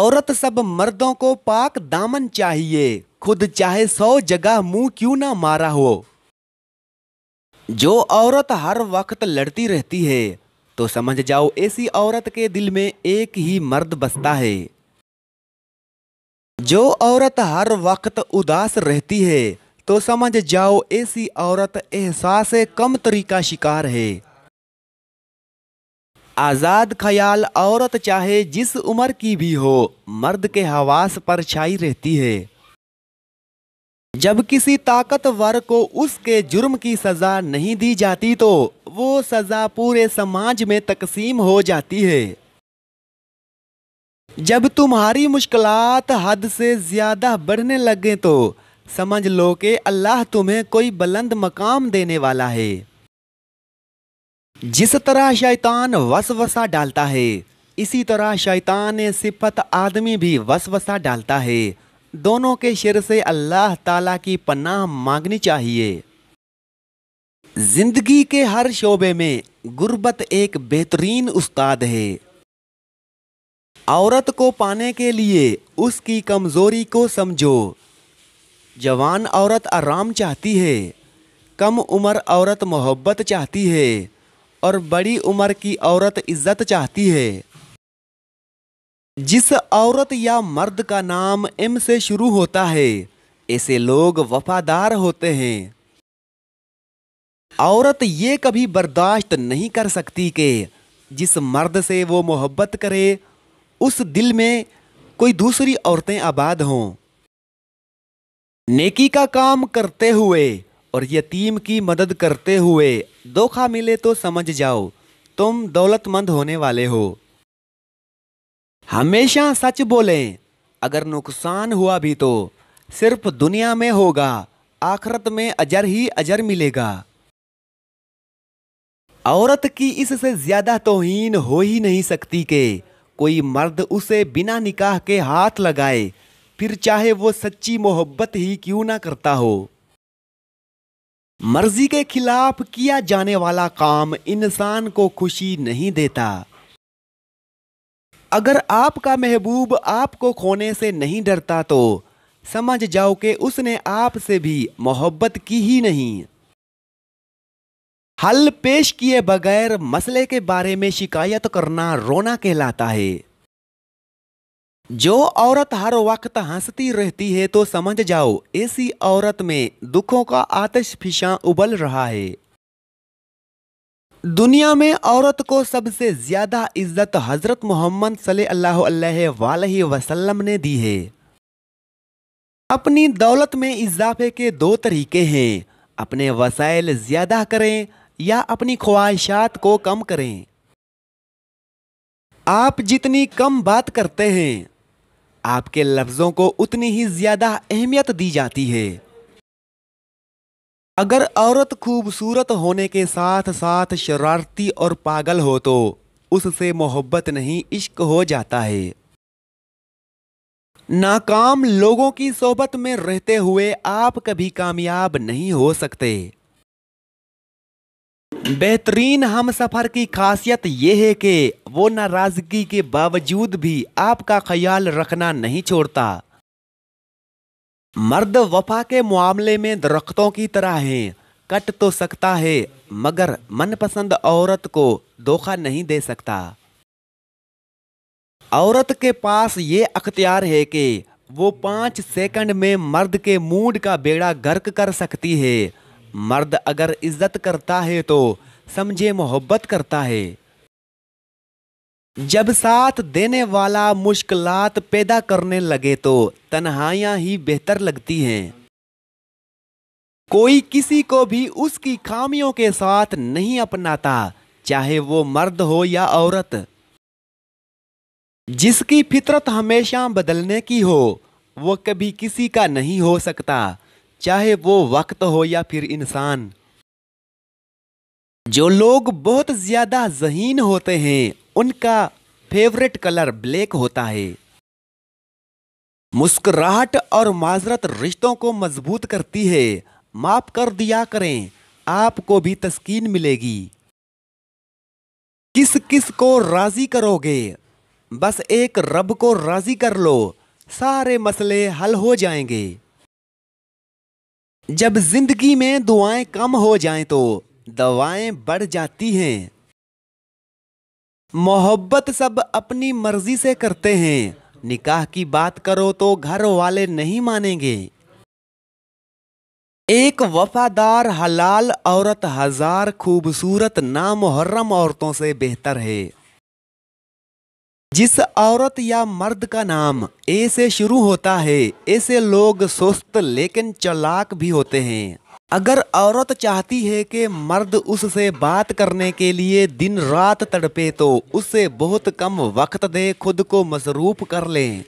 औरत सब मर्दों को पाक दामन चाहिए खुद चाहे सौ जगह मुंह क्यों ना मारा हो जो औरत हर वक्त लड़ती रहती है तो समझ जाओ ऐसी औरत के दिल में एक ही मर्द बसता है जो औरत हर वक्त उदास रहती है तो समझ जाओ ऐसी औरत एहसास कम तरीका शिकार है आज़ाद ख्याल औरत चाहे जिस उम्र की भी हो मर्द के हवास पर छाई रहती है जब किसी ताकतवर को उसके जुर्म की सज़ा नहीं दी जाती तो वो सज़ा पूरे समाज में तकसीम हो जाती है जब तुम्हारी मुश्किलात हद से ज़्यादा बढ़ने लगें तो समझ लो कि अल्लाह तुम्हें कोई बुलंद मकाम देने वाला है जिस तरह शैतान वसवसा डालता है इसी तरह शैतान सिफत आदमी भी वसवसा डालता है दोनों के शर से अल्लाह ताला की पनाह मांगनी चाहिए जिंदगी के हर शोबे में गुर्बत एक बेहतरीन उस्ताद है औरत को पाने के लिए उसकी कमज़ोरी को समझो जवान औरत आराम चाहती है कम उम्र औरत मोहब्बत चाहती है और बड़ी उम्र की औरत इज्जत चाहती है जिस औरत या मर्द का नाम एम से शुरू होता है ऐसे लोग वफादार होते हैं औरत ये कभी बर्दाश्त नहीं कर सकती कि जिस मर्द से वो मोहब्बत करे उस दिल में कोई दूसरी औरतें आबाद हों नेकी का काम करते हुए और यतीम की मदद करते हुए धोखा मिले तो समझ जाओ तुम दौलतमंद होने वाले हो हमेशा सच बोलें अगर नुकसान हुआ भी तो सिर्फ दुनिया में होगा आखरत में अजर ही अजर मिलेगा औरत की इससे ज़्यादा तोहीन हो ही नहीं सकती के कोई मर्द उसे बिना निकाह के हाथ लगाए फिर चाहे वो सच्ची मोहब्बत ही क्यों ना करता हो मर्जी के खिलाफ किया जाने वाला काम इंसान को खुशी नहीं देता अगर आपका महबूब आपको खोने से नहीं डरता तो समझ जाओ कि उसने आपसे भी मोहब्बत की ही नहीं हल पेश किए बगैर मसले के बारे में शिकायत करना रोना कहलाता है जो औरत हर वक्त हंसती रहती है तो समझ जाओ ऐसी औरत में दुखों का आतश फिशा उबल रहा है दुनिया में औरत को सबसे ज़्यादा इज्जत हज़रत मोहम्मद सल्लल्लाहु वसल्लम ने दी है अपनी दौलत में इजाफे के दो तरीके हैं अपने वसाइल ज़्यादा करें या अपनी ख्वाहिशात को कम करें आप जितनी कम बात करते हैं आपके लफ्ज़ों को उतनी ही ज़्यादा अहमियत दी जाती है अगर औरत खूबसूरत होने के साथ साथ शरारती और पागल हो तो उससे मोहब्बत नहीं इश्क हो जाता है नाकाम लोगों की सोबत में रहते हुए आप कभी कामयाब नहीं हो सकते बेहतरीन हम सफ़र की खासियत ये है कि वो नाराज़गी के बावजूद भी आपका ख्याल रखना नहीं छोड़ता मर्द वफा के मामले में दरख्तों की तरह है कट तो सकता है मगर मनपसंद औरत को धोखा नहीं दे सकता औरत के पास ये अख्तियार है कि वो पाँच सेकंड में मर्द के मूड का बेड़ा गर्क कर सकती है मर्द अगर इज्जत करता है तो समझे मोहब्बत करता है जब साथ देने वाला मुश्किलात पैदा करने लगे तो तन्हाइयाँ ही बेहतर लगती हैं कोई किसी को भी उसकी खामियों के साथ नहीं अपनाता चाहे वो मर्द हो या औरत जिसकी फितरत हमेशा बदलने की हो वो कभी किसी का नहीं हो सकता चाहे वो वक्त हो या फिर इंसान जो लोग बहुत ज़्यादा जहीन होते हैं उनका फेवरेट कलर ब्लैक होता है मुस्कुराहट और माजरत रिश्तों को मजबूत करती है माफ कर दिया करें आपको भी तस्कीन मिलेगी किस किस को राज़ी करोगे बस एक रब को राज़ी कर लो सारे मसले हल हो जाएंगे जब जिंदगी में दुआएं कम हो जाएं तो दवाएं बढ़ जाती हैं मोहब्बत सब अपनी मर्जी से करते हैं निकाह की बात करो तो घर वाले नहीं मानेंगे एक वफादार हलाल औरत हजार खूबसूरत नामुहर्रम औरतों से बेहतर है जिस औरत या मर्द का नाम ए से शुरू होता है ऐसे लोग सुस्त लेकिन चलाक भी होते हैं अगर औरत चाहती है कि मर्द उससे बात करने के लिए दिन रात तड़पे तो उससे बहुत कम वक्त दे खुद को मसरूफ कर लें